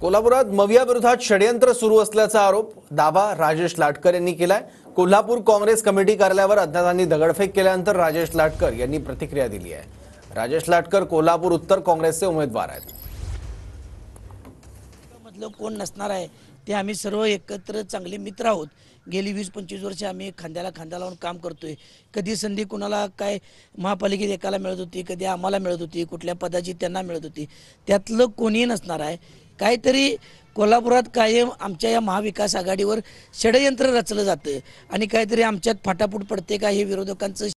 कोल्हापुरात विरोधात षडयंत्र सुरू असल्याचा आरोप दावा राजेश लाटकर यांनी केलाय कोल्हापूर काँग्रेस कमिटी कार्यालयावर अज्ञातांनी दगडफेक केल्यानंतर राजेश लाटकर यांनी प्रतिक्रिया दिली आहे राजेश लाटकर कोल्हापूर उत्तर काँग्रेसचे उमेदवार आहेत मतलब कोण नसणार आहे ते आम्ही सर्व एकत्र चांगले मित्र आहोत गेली वीस पंचवीस वर्ष आम्ही खांद्याला खांदा लावून काम करतोय कधी संधी कुणाला काय महापालिकेत एकाला मिळत होती कधी आम्हाला मिळत होती कुठल्या पदाची त्यांना मिळत होती त्यातलं कोणीही नसणार आहे काहीतरी कोल्हापुरात कायम आमच्या या महाविकास आघाडीवर षडयंत्र रचलं जातं आणि काहीतरी आमच्यात फाटाफूट पडते का हे विरोधकांचं